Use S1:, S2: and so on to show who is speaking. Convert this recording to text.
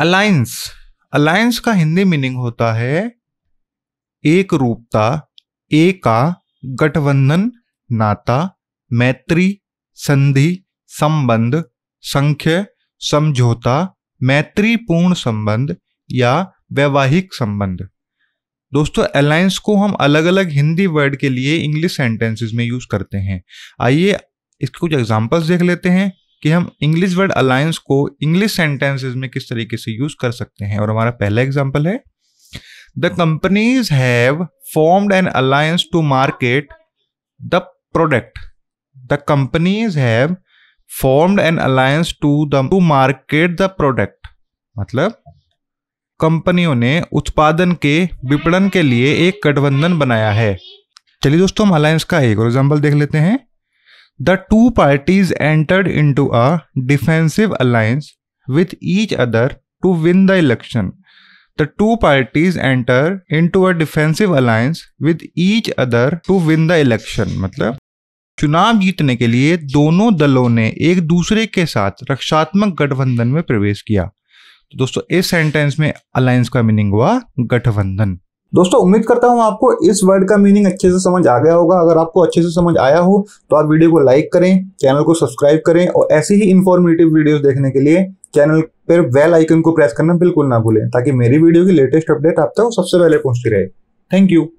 S1: alliance alliance का Hindi meaning होता है एक रूपता एका गठबंधन नाता मैत्री संधि संबंध संख्य समझौता मैत्रीपूर्ण संबंध या वैवाहिक संबंध दोस्तों अलायंस को हम अलग अलग हिंदी वर्ड के लिए इंग्लिश सेंटेंसेस में यूज करते हैं आइए इसके कुछ एग्जांपल्स देख लेते हैं कि हम इंग्लिश वर्ड अलायंस को इंग्लिश सेंटेंसेज में किस तरीके से यूज कर सकते हैं और हमारा पहला एग्जाम्पल है the companies have formed an alliance to market the product the companies have formed an alliance to the to market the product मतलब कंपनियों ने उत्पादन के विपणन के लिए एक गठबंधन बनाया है चलिए दोस्तों हम अलायंस का एक और एग्जाम्पल देख लेते हैं the two parties entered into a defensive alliance with each other to win the election the two parties enter into a defensive alliance with each other to win the election मतलब चुनाव जीतने के लिए दोनों दलों ने एक दूसरे के साथ रक्षात्मक गठबंधन में प्रवेश किया तो दोस्तों इस सेंटेंस में अलायंस का मीनिंग हुआ गठबंधन दोस्तों उम्मीद करता हूं आपको इस वर्ड का मीनिंग अच्छे से समझ आ गया होगा अगर आपको अच्छे से समझ आया हो तो आप वीडियो को लाइक करें चैनल को सब्सक्राइब करें और ऐसी ही इन्फॉर्मेटिव वीडियोस देखने के लिए चैनल पर बेल आइकन को प्रेस करना बिल्कुल ना भूलें ताकि मेरी वीडियो की लेटेस्ट अपडेट आप तक सबसे पहले पहुंचती रहे थैंक यू